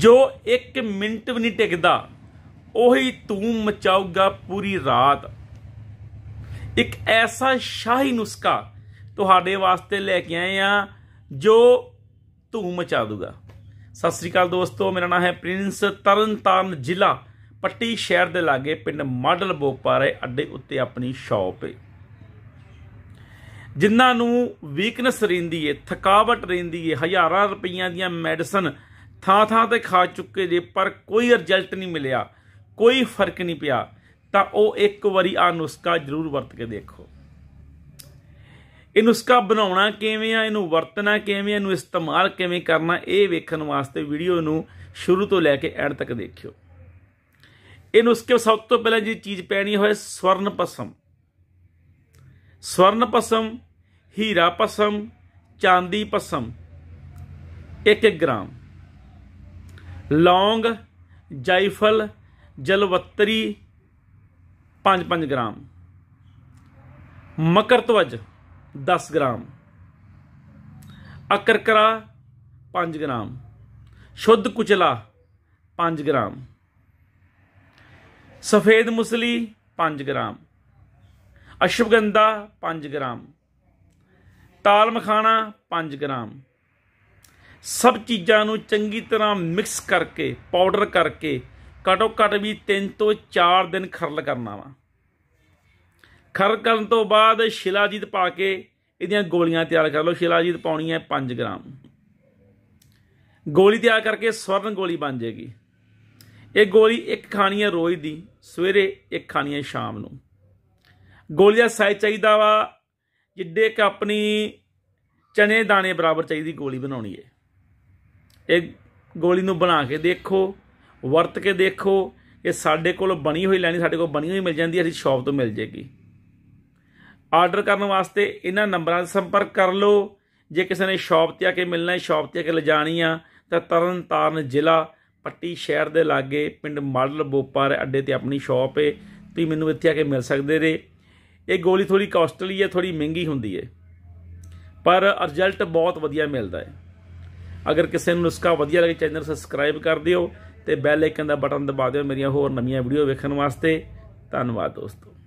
ਜੋ 1 ਮਿੰਟ ਵੀ ਨਹੀਂ ਟਿਕਦਾ ਉਹੀ ਤੂੰ ਮਚਾਊਗਾ ਪੂਰੀ ਰਾਤ ਇੱਕ ਐਸਾ ਸ਼ਾਹੀ ਨੁਸਖਾ ਤੁਹਾਡੇ ਵਾਸਤੇ ਲੈ ਕੇ ਆਏ ਆ ਜੋ ਧੂਮ ਮਚਾ ਦੂਗਾ ਸਤਿ ਸ੍ਰੀ ਅਕਾਲ ਦੋਸਤੋ ਮੇਰਾ ਨਾਮ ਹੈ ਪ੍ਰਿੰਸ ਤਰਨਤਾਰਨ ਜ਼ਿਲ੍ਹਾ ਪੱਟੀ ਸ਼ਹਿਰ ਦੇ ਲਾਗੇ ਪਿੰਡ ਮਾਡਲ ਬੋਪਾਰੇ ਅੱਡੇ ਉੱਤੇ ਆਪਣੀ ਸ਼ਾਪ ਹੈ ਜਿਨ੍ਹਾਂ ਨੂੰ ਵੀਕਨੈਸ ਰਹਿੰਦੀ ਏ ਥਕਾਵਟ ਰਹਿੰਦੀ ਏ ਹਜ਼ਾਰਾਂ ਰੁਪਈਆਂ ਦੀਆਂ ਮੈਡੀਸਨ ਥਾਂ ਥਾਂ ਤੇ ਖਾ ਚੁੱਕੇ ਜੇ ਪਰ ਕੋਈ ਰਿਜ਼ਲਟ ਨਹੀਂ ਮਿਲਿਆ ਕੋਈ ਫਰਕ ਨਹੀਂ ਪਿਆ ਤਾਂ ਉਹ ਇੱਕ ਵਾਰੀ ਆ ਨੁਸਖਾ ਜ਼ਰੂਰ ਵਰਤ ਕੇ ਦੇਖੋ ਇਹ ਨੁਸਖਾ ਬਣਾਉਣਾ ਕਿਵੇਂ ਆ ਇਹਨੂੰ ਵਰਤਣਾ ਕਿਵੇਂ ਇਹਨੂੰ ਇਸਤੇਮਾਲ ਕਿਵੇਂ ਕਰਨਾ ਇਹ ਵੇਖਣ ਵਾਸਤੇ ਵੀਡੀਓ ਨੂੰ ਸ਼ੁਰੂ ਤੋਂ ਲੈ ਕੇ ਐਂਡ ਤੱਕ ਦੇਖਿਓ ਇਹ ਨੁਸਖੇ ਸਭ ਤੋਂ ਪਹਿਲਾਂ ਜੀ ਚੀਜ਼ ਪੈਣੀ ਹੋਏ ਸਵਰਨ ਪਸਮ ਸਵਰਨ ਪਸਮ ਹੀਰਾ ਪਸਮ ਚਾਂਦੀ ਪਸਮ 1 1 ਗ੍ਰਾਮ ਲੌਂਗ ਜਾਇਫਲ ਜਲਵੱਤਰੀ 5-5 ਗ੍ਰਾਮ ਮਕਰਤਵਜ 10 ਗ੍ਰਾਮ ਅਕਰਕਰਾ 5 ਗ੍ਰਾਮ ਸ਼ੁੱਧ ਕੁਚਲਾ 5 ਗ੍ਰਾਮ ਸਫੇਦ ਮੁਸਲੀ 5 ਗ੍ਰਾਮ ਅਸ਼ਵਗੰਧਾ 5 ਗ੍ਰਾਮ ਤਾਲਮਖਾਣਾ 5 ਗ੍ਰਾਮ ਸਭ ਚੀਜ਼ਾਂ ਨੂੰ ਚੰਗੀ ਤਰ੍ਹਾਂ ਮਿਕਸ ਕਰਕੇ ਪਾਊਡਰ ਕਰਕੇ ਘਟੋ ਘਟ ਵੀ 3 ਤੋਂ 4 ਦਿਨ ਖਰਲ ਕਰਨਾ ਵਾ ਖਰਲ ਕਰਨ ਤੋਂ ਬਾਅਦ ਸ਼ਿਲਾਜੀਤ ਪਾ ਕੇ ਇਹਦੀਆਂ ਗੋਲੀਆਂ ਤਿਆਰ ਕਰ ਲਓ ਸ਼ਿਲਾਜੀਤ ਪਾਉਣੀ ਹੈ 5 ਗ੍ਰਾਮ ਗੋਲੀ ਤਿਆਰ ਕਰਕੇ ਸਵਰਨ ਗੋਲੀ ਬਣ ਜੇਗੀ ਇਹ ਗੋਲੀ ਇੱਕ ਖਾਣੀ ਹੈ ਰੋਜ਼ ਦੀ ਸਵੇਰੇ ਇੱਕ ਖਾਣੀ ਹੈ ਸ਼ਾਮ ਨੂੰ ਗੋਲੀਆਂ ਸਾਈ ਸਾਈਜ਼ ਚਾਹੀਦਾ ਵਾ ਜਿੱਡੇ ਕ ਆਪਣੀ ਚਨੇ ਦਾਣੇ ਬਰਾਬਰ ਚਾਹੀਦੀ ਗੋਲੀ ਬਣਾਉਣੀ ਹੈ ਇਹ ਗੋਲੀ ਨੂੰ ਬਣਾ ਕੇ ਦੇਖੋ ਵਰਤ ਕੇ ਦੇਖੋ ਇਹ ਸਾਡੇ ਕੋਲ ਬਣੀ ਹੋਈ ਲੈਣੀ ਸਾਡੇ ਕੋਲ ਬਣੀ ਹੋਈ ਮਿਲ ਜਾਂਦੀ ਹੈ ਅਸੀਂ ਸ਼ਾਪ ਤੋਂ ਮਿਲ ਜੇਗੀ ਆਰਡਰ ਕਰਨ ਵਾਸਤੇ ਇਹਨਾਂ ਨੰਬਰਾਂ 'ਤੇ ਸੰਪਰਕ ਕਰ ਲਓ ਜੇ ਕਿਸੇ ਨੇ ਸ਼ਾਪ ਤੇ ਆ ਕੇ ਮਿਲਣਾ ਹੈ ਸ਼ਾਪ ਤੇ ਆ ਕੇ ਲਿਜਾਣੀ ਆ ਤਾਂ ਤਰਨ ਤਾਰਨ ਜ਼ਿਲ੍ਹਾ ਪੱਟੀ ਸ਼ਹਿਰ ਦੇ ਲਾਗੇ ਪਿੰਡ ਮਾਡਲ ਬੋਪਾਰ ਅੱਡੇ ਤੇ ਆਪਣੀ ਸ਼ਾਪ ਹੈ ਤੁਸੀਂ ਮੈਨੂੰ ਇੱਥੇ ਆ ਕੇ ਮਿਲ ਸਕਦੇ ਰੇ ਇਹ ਗੋਲੀ ਥੋੜੀ ਕਾਸਟਲੀ ਹੈ ਥੋੜੀ ਮਹਿੰਗੀ ਹੁੰਦੀ ਹੈ ਪਰ ਰਿਜ਼ਲਟ ਬਹੁਤ ਵਧੀਆ ਮਿਲਦਾ ਹੈ ਅਗਰ ਕਿਸੇ ਨੂੰ ਨੁਸਖਾ ਵਧੀਆ ਲੱਗੇ ਚੈਨਲ ਸਬਸਕ੍ਰਾਈਬ ਕਰ ਦਿਓ ਤੇ ਬੈਲ ਆਈਕਨ ਦਾ ਬਟਨ ਦਬਾ ਦਿਓ ਮੇਰੀਆਂ ਹੋਰ ਨਵੀਆਂ ਵੀਡੀਓ ਵੇਖਣ ਵਾਸਤੇ ਧੰਨਵਾਦ ਦੋਸਤੋ